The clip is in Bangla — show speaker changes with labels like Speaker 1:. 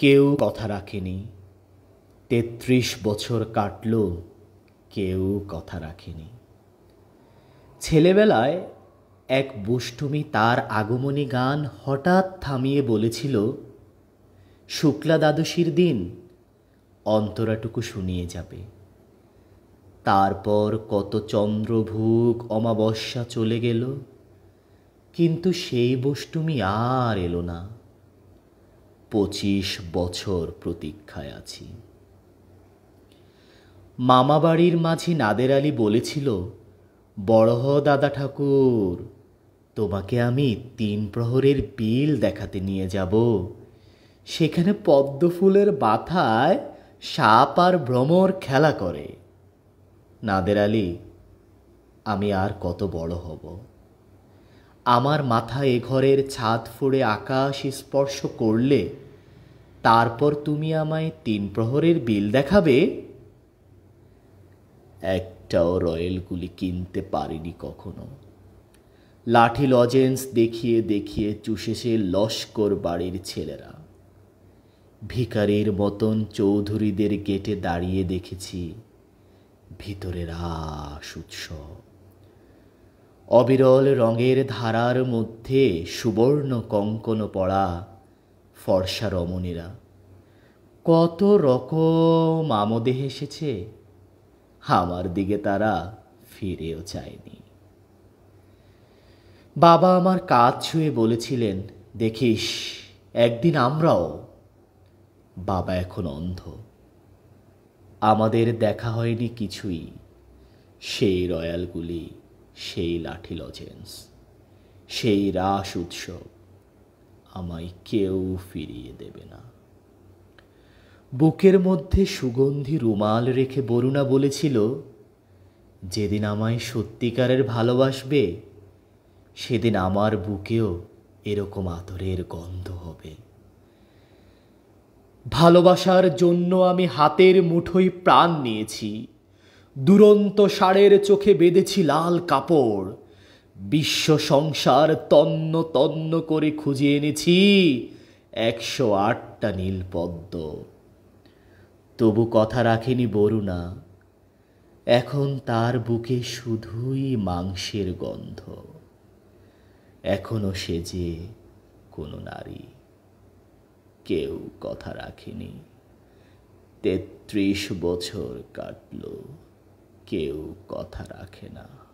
Speaker 1: কেউ কথা রাখেনি তেত্রিশ বছর কাটল কেউ কথা রাখেনি ছেলেবেলায় এক বুষ্টুমি তার আগমনী গান হঠাৎ থামিয়ে বলেছিল শুক্লা দ্বাদশীর দিন অন্তরাটুকু শুনিয়ে যাবে তারপর কত চন্দ্রভোগ অমাবস্যা চলে গেল কিন্তু সেই বষ্টুমি আর এলো না পঁচিশ বছর প্রতীক্ষায় আছি মামাবাড়ির মাঝি নাদের আলী বলেছিল বড় হ দাদা ঠাকুর তোমাকে আমি তিন প্রহরের বিল দেখাতে নিয়ে যাব সেখানে পদ্ম ফুলের মাথায় সাপ আর ভ্রমর খেলা করে নাদের আলী আমি আর কত বড় হব আমার মাথা এ ঘরের ছাদ ফুড়ে আকাশ স্পর্শ করলে তারপর তুমি আমায় তিন প্রহরের বিল দেখাবে একটাও রয়েলগুলি কিনতে পারিনি কখনো লাঠি লজেন্স দেখিয়ে দেখিয়ে চুষেছে লস্কর বাড়ির ছেলেরা ভিকারির মতন চৌধুরীদের গেটে দাঁড়িয়ে দেখেছি ভিতরের আশ উৎসব অবিরল রঙের ধারার মধ্যে সুবর্ণ কঙ্কন পড়া ফর্সা রমণীরা কত রকম আমোদে এসেছে আমার দিকে তারা ফিরেও চায়নি বাবা আমার কাজ ছুঁয়ে বলেছিলেন দেখিস একদিন আমরাও বাবা এখন অন্ধ আমাদের দেখা হয়নি কিছুই সেই রয়্যালগুলি সেই লাঠি লজেন্স সেই রাস উৎসব আমায় কেউ ফিরিয়ে দেবে না বুকের মধ্যে সুগন্ধি রুমাল রেখে বরুণা বলেছিল যেদিন আমায় সত্যিকারের ভালোবাসবে সেদিন আমার বুকেও এরকম আতরের গন্ধ হবে ভালোবাসার জন্য আমি হাতের মুঠোই প্রাণ নিয়েছি দুরন্ত সারের চোখে বেঁধেছি লাল কাপড় বিশ্ব সংসার তন্ন তন্ন করে খুঁজে এনেছি একশো আটটা নীলপদ্ম তবু কথা রাখেনি বরুণা এখন তার বুকে শুধুই মাংসের গন্ধ এখনো সে যে কোনো নারী কেউ কথা রাখেনি তেত্রিশ বছর কাটল কেউ কথা রাখে না